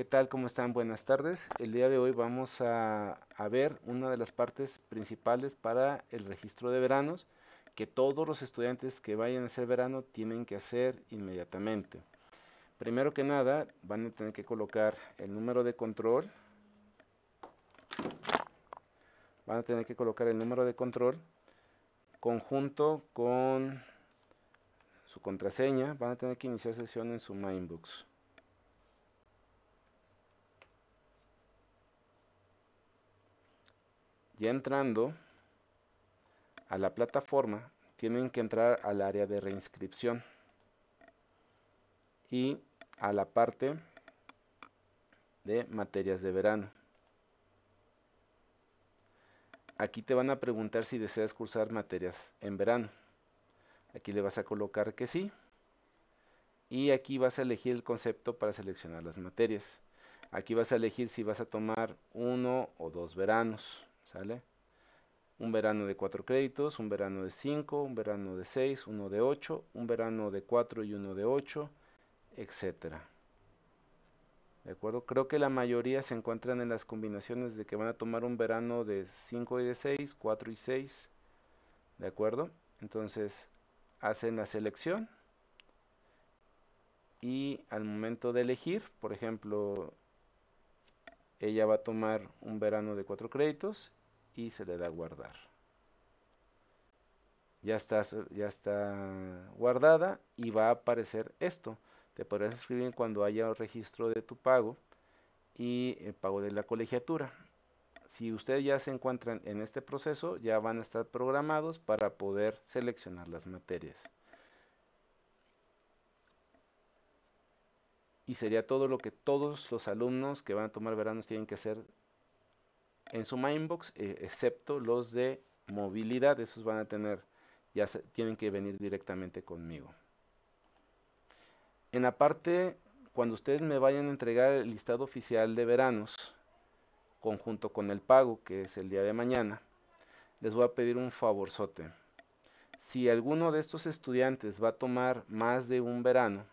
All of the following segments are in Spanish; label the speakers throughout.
Speaker 1: ¿Qué tal? ¿Cómo están? Buenas tardes. El día de hoy vamos a, ver una de las partes principales para el registro de veranos que todos los estudiantes que vayan a hacer verano tienen que hacer inmediatamente. Primero que nada, van a tener que colocar el número de control. Van a tener que colocar el número de control conjunto con su contraseña. Van a tener que iniciar sesión en su Mindbox. Ya entrando a la plataforma, tienen que entrar al área de reinscripción y a la parte de materias de verano. Aquí te van a preguntar si deseas cursar materias en verano. Aquí le vas a colocar que sí. Y aquí vas a elegir el concepto para seleccionar las materias. Aquí vas a elegir si vas a tomar uno o dos veranos. ¿Sale? Un verano de 4 créditos, un verano de 5, un verano de 6, uno de 8, un verano de 4 y uno de 8, etcétera. ¿De acuerdo? Creo que la mayoría se encuentran en las combinaciones de que van a tomar un verano de 5 y de 6, 4 y 6. ¿De acuerdo? Entonces hacen la selección y al momento de elegir, por ejemplo, ella va a tomar un verano de 4 créditos y se le da a guardar. Ya está, ya está guardada y va a aparecer esto. Te podrás escribir cuando haya un registro de tu pago y el pago de la colegiatura. Si ustedes ya se encuentran en este proceso, ya van a estar programados para poder seleccionar las materias. Y sería todo lo que todos los alumnos que van a tomar veranos tienen que hacer en su Mindbox, eh, excepto los de movilidad, esos van a tener, ya tienen que venir directamente conmigo. En la parte, cuando ustedes me vayan a entregar el listado oficial de veranos, conjunto con el pago, que es el día de mañana, les voy a pedir un favorzote. Si alguno de estos estudiantes va a tomar más de un verano,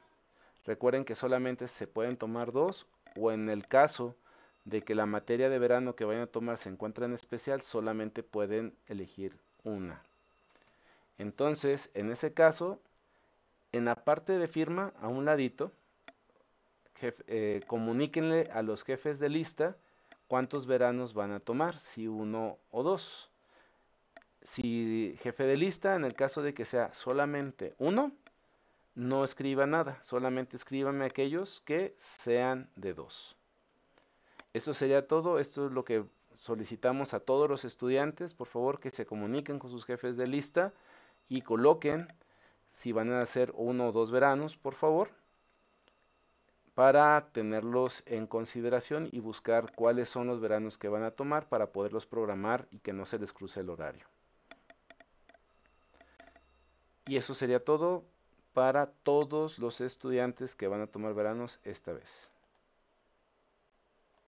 Speaker 1: recuerden que solamente se pueden tomar dos o en el caso de que la materia de verano que vayan a tomar se encuentra en especial, solamente pueden elegir una. Entonces, en ese caso, en la parte de firma, a un ladito, eh, comuníquenle a los jefes de lista cuántos veranos van a tomar, si uno o dos. Si jefe de lista, en el caso de que sea solamente uno, no escriba nada, solamente escríbanme aquellos que sean de dos. Eso sería todo. Esto es lo que solicitamos a todos los estudiantes, por favor, que se comuniquen con sus jefes de lista y coloquen si van a hacer uno o dos veranos, por favor, para tenerlos en consideración y buscar cuáles son los veranos que van a tomar para poderlos programar y que no se les cruce el horario. Y eso sería todo para todos los estudiantes que van a tomar veranos esta vez.